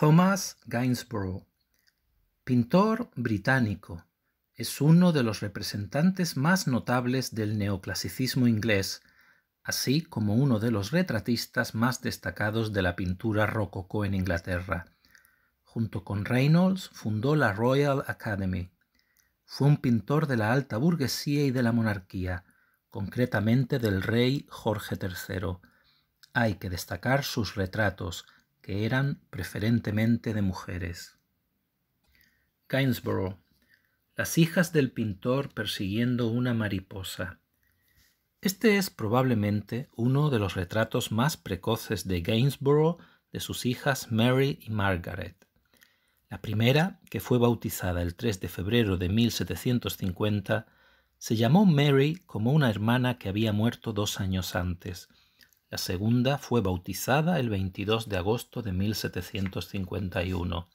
Thomas Gainsborough, pintor británico, es uno de los representantes más notables del neoclasicismo inglés, así como uno de los retratistas más destacados de la pintura rococó en Inglaterra. Junto con Reynolds fundó la Royal Academy. Fue un pintor de la alta burguesía y de la monarquía, concretamente del rey Jorge III. Hay que destacar sus retratos, que eran preferentemente de mujeres. Gainsborough. Las hijas del pintor persiguiendo una mariposa. Este es probablemente uno de los retratos más precoces de Gainsborough de sus hijas Mary y Margaret. La primera, que fue bautizada el 3 de febrero de 1750, se llamó Mary como una hermana que había muerto dos años antes, la segunda fue bautizada el 22 de agosto de 1751.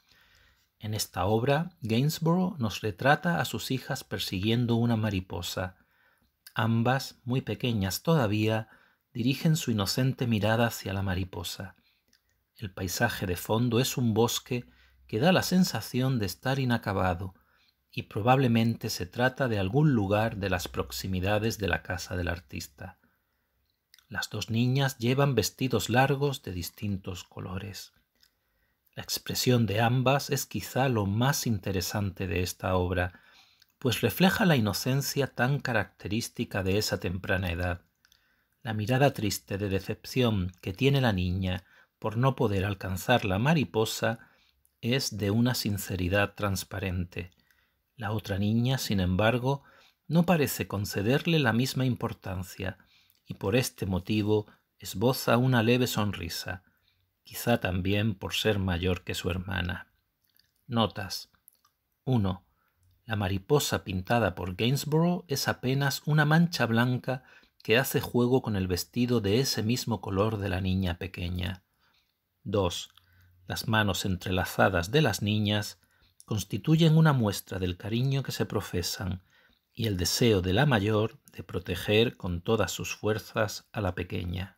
En esta obra, Gainsborough nos retrata a sus hijas persiguiendo una mariposa. Ambas, muy pequeñas todavía, dirigen su inocente mirada hacia la mariposa. El paisaje de fondo es un bosque que da la sensación de estar inacabado, y probablemente se trata de algún lugar de las proximidades de la casa del artista. Las dos niñas llevan vestidos largos de distintos colores. La expresión de ambas es quizá lo más interesante de esta obra, pues refleja la inocencia tan característica de esa temprana edad, la mirada triste de decepción que tiene la niña por no poder alcanzar la mariposa es de una sinceridad transparente. La otra niña, sin embargo, no parece concederle la misma importancia, y por este motivo esboza una leve sonrisa, quizá también por ser mayor que su hermana. Notas 1. La mariposa pintada por Gainsborough es apenas una mancha blanca que hace juego con el vestido de ese mismo color de la niña pequeña. 2. Las manos entrelazadas de las niñas constituyen una muestra del cariño que se profesan y el deseo de la mayor de proteger con todas sus fuerzas a la pequeña.